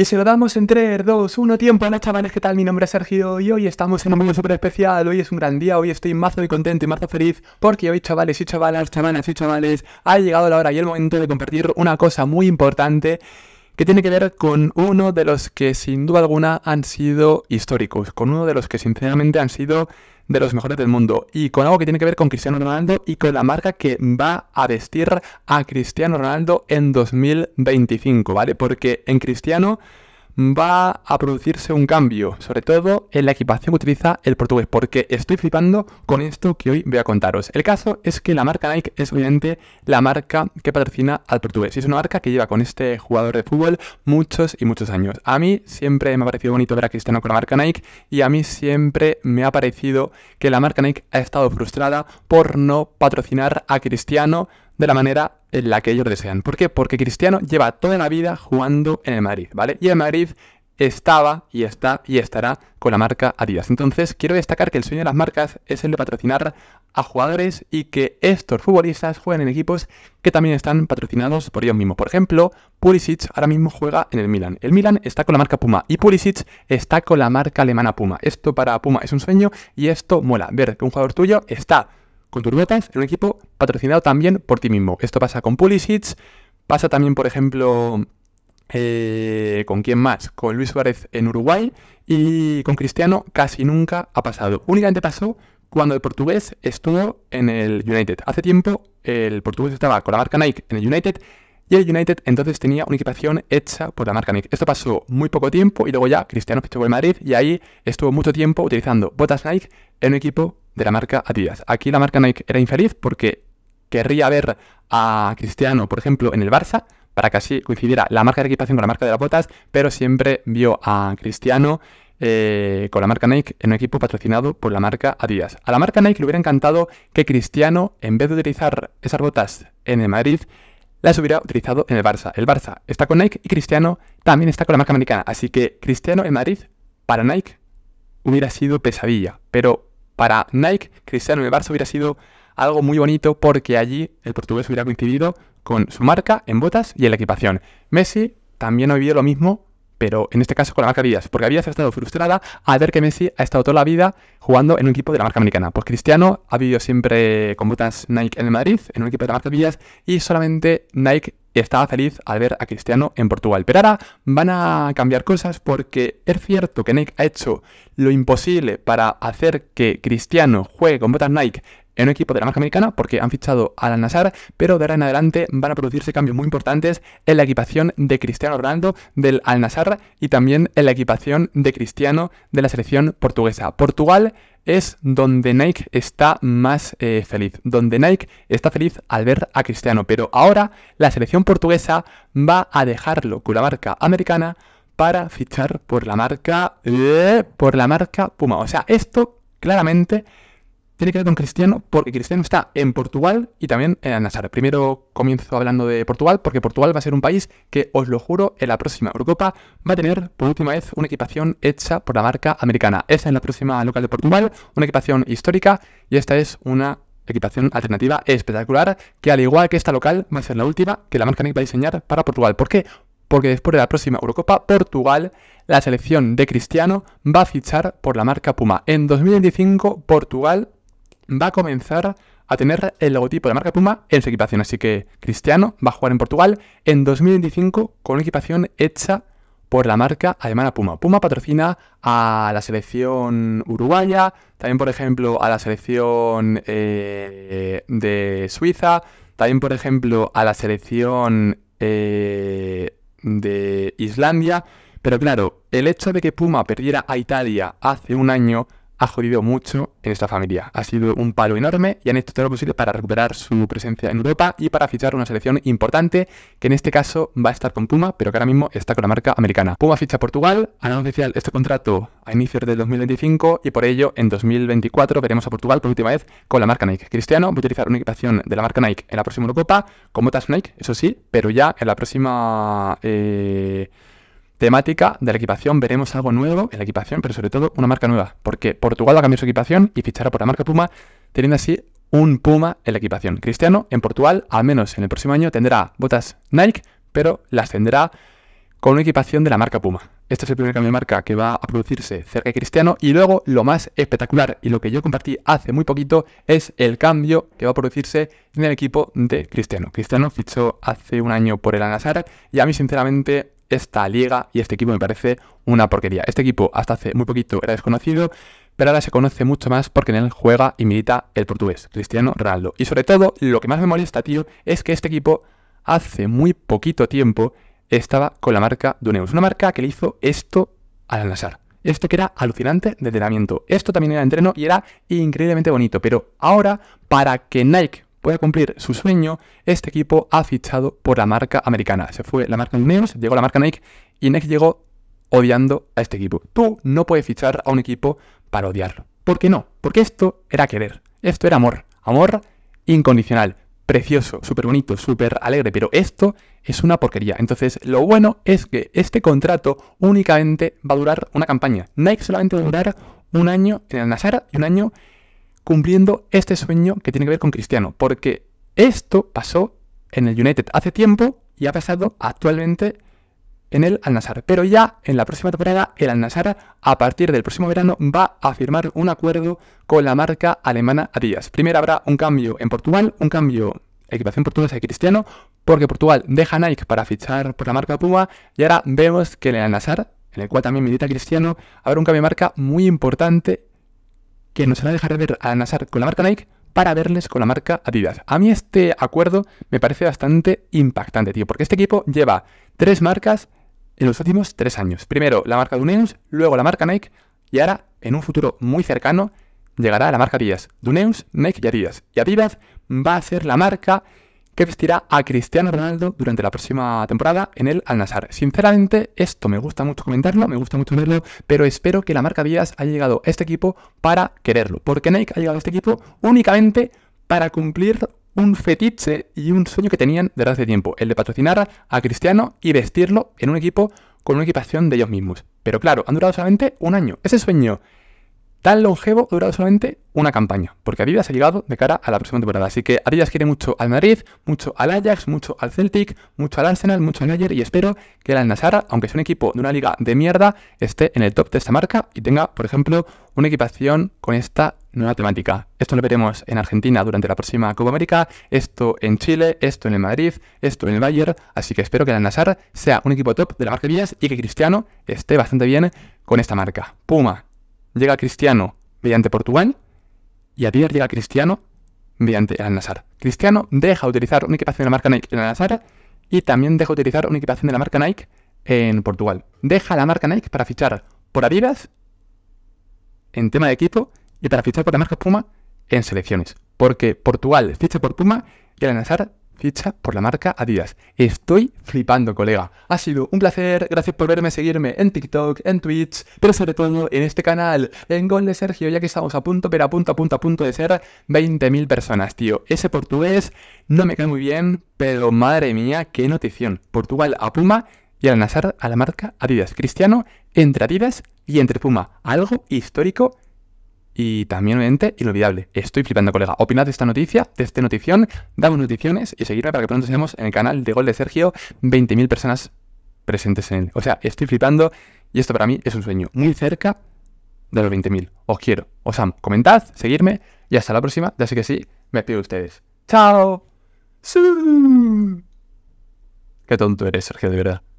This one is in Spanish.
Y se lo damos entre dos 2, 1, tiempo. Hola chavales, ¿qué tal? Mi nombre es Sergio y hoy estamos en un momento súper especial. Hoy es un gran día, hoy estoy mazo y contento y mazo feliz porque hoy chavales y chavalas, chavalas y chavales, ha llegado la hora y el momento de compartir una cosa muy importante que tiene que ver con uno de los que sin duda alguna han sido históricos, con uno de los que sinceramente han sido de los mejores del mundo y con algo que tiene que ver con Cristiano Ronaldo y con la marca que va a vestir a Cristiano Ronaldo en 2025, ¿vale? Porque en Cristiano va a producirse un cambio, sobre todo en la equipación que utiliza el portugués, porque estoy flipando con esto que hoy voy a contaros. El caso es que la marca Nike es obviamente la marca que patrocina al portugués, y es una marca que lleva con este jugador de fútbol muchos y muchos años. A mí siempre me ha parecido bonito ver a Cristiano con la marca Nike, y a mí siempre me ha parecido que la marca Nike ha estado frustrada por no patrocinar a Cristiano de la manera en la que ellos desean. ¿Por qué? Porque Cristiano lleva toda la vida jugando en el Madrid, ¿vale? Y el Madrid estaba y está y estará con la marca Adidas. Entonces, quiero destacar que el sueño de las marcas es el de patrocinar a jugadores y que estos futbolistas jueguen en equipos que también están patrocinados por ellos mismos. Por ejemplo, Pulisic ahora mismo juega en el Milan. El Milan está con la marca Puma y Pulisic está con la marca alemana Puma. Esto para Puma es un sueño y esto mola. Ver que un jugador tuyo está con tus en un equipo patrocinado también por ti mismo. Esto pasa con Pulisic, pasa también, por ejemplo, eh, ¿con quién más? Con Luis Suárez en Uruguay y con Cristiano casi nunca ha pasado. Únicamente pasó cuando el portugués estuvo en el United. Hace tiempo el portugués estaba con la marca Nike en el United y el United entonces tenía una equipación hecha por la marca Nike. Esto pasó muy poco tiempo y luego ya Cristiano fichó en Madrid y ahí estuvo mucho tiempo utilizando botas Nike en un equipo de la marca Adidas. Aquí la marca Nike era infeliz porque querría ver a Cristiano, por ejemplo, en el Barça, para que así coincidiera la marca de equipación con la marca de las botas, pero siempre vio a Cristiano eh, con la marca Nike en un equipo patrocinado por la marca Adidas. A la marca Nike le hubiera encantado que Cristiano, en vez de utilizar esas botas en el Madrid, las hubiera utilizado en el Barça. El Barça está con Nike y Cristiano también está con la marca americana. Así que Cristiano en Madrid, para Nike, hubiera sido pesadilla. Pero para Nike, Cristiano el hubiera sido algo muy bonito porque allí el portugués hubiera coincidido con su marca en botas y en la equipación. Messi también ha vivido lo mismo pero en este caso con la marca Villas, porque Adidas ha estado frustrada al ver que Messi ha estado toda la vida jugando en un equipo de la marca americana. Pues Cristiano ha vivido siempre con botas Nike en el Madrid, en un equipo de la marca Villas, y solamente Nike estaba feliz al ver a Cristiano en Portugal. Pero ahora van a cambiar cosas porque es cierto que Nike ha hecho lo imposible para hacer que Cristiano juegue con botas Nike en un equipo de la marca americana porque han fichado al Al nazar pero de ahora en adelante van a producirse cambios muy importantes en la equipación de Cristiano Ronaldo del Al y también en la equipación de Cristiano de la selección portuguesa. Portugal es donde Nike está más eh, feliz, donde Nike está feliz al ver a Cristiano, pero ahora la selección portuguesa va a dejarlo con la marca americana para fichar por la marca eh, por la marca Puma. O sea, esto claramente tiene que ver con Cristiano porque Cristiano está en Portugal y también en al Primero comienzo hablando de Portugal porque Portugal va a ser un país que, os lo juro, en la próxima Eurocopa va a tener por última vez una equipación hecha por la marca americana. Esta es la próxima local de Portugal, una equipación histórica y esta es una equipación alternativa espectacular que al igual que esta local va a ser la última que la marca Nick va a diseñar para Portugal. ¿Por qué? Porque después de la próxima Eurocopa, Portugal, la selección de Cristiano, va a fichar por la marca Puma. En 2025, Portugal va a comenzar a tener el logotipo de la marca Puma en su equipación. Así que Cristiano va a jugar en Portugal en 2025 con una equipación hecha por la marca alemana Puma. Puma patrocina a la selección uruguaya, también por ejemplo a la selección eh, de Suiza, también por ejemplo a la selección eh, de Islandia. Pero claro, el hecho de que Puma perdiera a Italia hace un año ha jodido mucho en esta familia. Ha sido un palo enorme y han hecho todo lo posible para recuperar su presencia en Europa y para fichar una selección importante, que en este caso va a estar con Puma, pero que ahora mismo está con la marca americana. Puma ficha Portugal, han anunciado este contrato a inicios del 2025 y por ello en 2024 veremos a Portugal por última vez con la marca Nike. Cristiano va a utilizar una equipación de la marca Nike en la próxima Eurocopa, con botas Nike, eso sí, pero ya en la próxima... Eh temática de la equipación. Veremos algo nuevo en la equipación, pero sobre todo una marca nueva. Porque Portugal va a cambiar su equipación y fichará por la marca Puma, teniendo así un Puma en la equipación. Cristiano en Portugal, al menos en el próximo año, tendrá botas Nike, pero las tendrá con una equipación de la marca Puma. Este es el primer cambio de marca que va a producirse cerca de Cristiano y luego lo más espectacular y lo que yo compartí hace muy poquito es el cambio que va a producirse en el equipo de Cristiano. Cristiano fichó hace un año por el al y a mí sinceramente esta liga y este equipo me parece una porquería. Este equipo hasta hace muy poquito era desconocido, pero ahora se conoce mucho más porque en él juega y milita el portugués, Cristiano Ronaldo. Y sobre todo, lo que más me molesta, tío, es que este equipo hace muy poquito tiempo estaba con la marca Duneus. Una marca que le hizo esto al al Esto que era alucinante de entrenamiento. Esto también era entreno y era increíblemente bonito. Pero ahora, para que Nike puede cumplir su sueño, este equipo ha fichado por la marca americana. Se fue la marca Neos, llegó la marca Nike y Nike llegó odiando a este equipo. Tú no puedes fichar a un equipo para odiarlo. ¿Por qué no? Porque esto era querer, esto era amor, amor incondicional, precioso, súper bonito, súper alegre, pero esto es una porquería. Entonces, lo bueno es que este contrato únicamente va a durar una campaña. Nike solamente va a durar un año en el Nasara y un año cumpliendo este sueño que tiene que ver con Cristiano, porque esto pasó en el United hace tiempo y ha pasado actualmente en el Al-Nassr. Pero ya en la próxima temporada, el al a partir del próximo verano, va a firmar un acuerdo con la marca alemana Adidas. Primero habrá un cambio en Portugal, un cambio equipación portuguesa de Cristiano, porque Portugal deja Nike para fichar por la marca Puma, y ahora vemos que en el Al-Nassr, en el cual también milita Cristiano, habrá un cambio de marca muy importante que nos van a dejar de ver a Nazar con la marca Nike para verles con la marca Adidas. A mí este acuerdo me parece bastante impactante, tío, porque este equipo lleva tres marcas en los últimos tres años. Primero la marca Duneus, luego la marca Nike y ahora, en un futuro muy cercano, llegará la marca Adidas. Duneus, Nike y Adidas. Y Adidas va a ser la marca que vestirá a Cristiano Ronaldo durante la próxima temporada en el Al-Nassr. Sinceramente, esto me gusta mucho comentarlo, me gusta mucho verlo, pero espero que la marca Adidas haya llegado a este equipo para quererlo, porque Nike ha llegado a este equipo únicamente para cumplir un fetiche y un sueño que tenían desde hace tiempo, el de patrocinar a Cristiano y vestirlo en un equipo con una equipación de ellos mismos. Pero claro, han durado solamente un año. Ese sueño tan longevo ha durado solamente una campaña, porque Adidas ha llegado de cara a la próxima temporada. Así que Adidas quiere mucho al Madrid, mucho al Ajax, mucho al Celtic, mucho al Arsenal, mucho al Bayern y espero que el Al Nazar, aunque sea un equipo de una liga de mierda, esté en el top de esta marca y tenga, por ejemplo, una equipación con esta nueva temática. Esto lo veremos en Argentina durante la próxima Copa América, esto en Chile, esto en el Madrid, esto en el Bayern, así que espero que el Al Nasara sea un equipo top de la marca Villas y que Cristiano esté bastante bien con esta marca. Puma, llega Cristiano mediante Portugal y a llega Cristiano mediante Al Nazar. Cristiano deja utilizar una equipación de la marca Nike en Al Nazar y también deja utilizar una equipación de la marca Nike en Portugal. Deja la marca Nike para fichar por Adidas en tema de equipo y para fichar por la marca Puma en selecciones. Porque Portugal ficha por Puma y Al Nazar ficha por la marca Adidas. Estoy flipando, colega. Ha sido un placer, gracias por verme, seguirme en TikTok, en Twitch, pero sobre todo en este canal, en Gol de Sergio, ya que estamos a punto, pero a punto, a punto, a punto de ser 20.000 personas, tío. Ese portugués no me cae muy bien, pero madre mía, qué notición. Portugal a Puma y al Nazar a la marca Adidas. Cristiano entre Adidas y entre Puma. Algo histórico y también, obviamente, inolvidable. Estoy flipando, colega. Opinad de esta noticia, de esta notición, damos noticiones y seguidme para que pronto seamos en el canal de Gol de Sergio 20.000 personas presentes en él. O sea, estoy flipando y esto para mí es un sueño. Muy cerca de los 20.000. Os quiero. Os amo. Comentad, seguirme y hasta la próxima. Ya sé que sí, me pido ustedes. ¡Chao! Qué tonto eres, Sergio, de verdad.